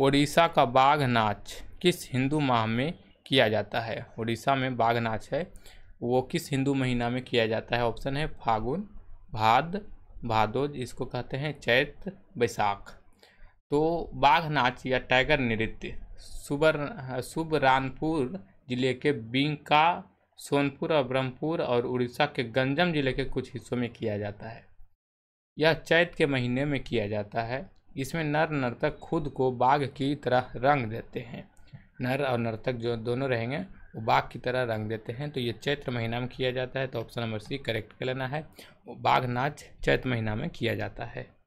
उड़ीसा का बाघ नाच किस हिंदू माह में किया जाता है उड़ीसा में बाघ नाच है वो किस हिंदू महीना में किया जाता है ऑप्शन है फागुन भाद भादो इसको कहते हैं चैत बैसाख तो बाघ नाच या टाइगर नृत्य सुबर सुबरानपुर जिले के बिंका सोनपुर और ब्रह्मपुर और उड़ीसा के गंजम जिले के कुछ हिस्सों में किया जाता है यह चैत के महीने में किया जाता है इसमें नर नर्तक खुद को बाघ की तरह रंग देते हैं नर और नर्तक जो दोनों रहेंगे वो बाघ की तरह रंग देते हैं तो ये चैत्र महीना में किया जाता है तो ऑप्शन नंबर सी करेक्ट कर लेना है बाघ नाच चैत्र महीना में किया जाता है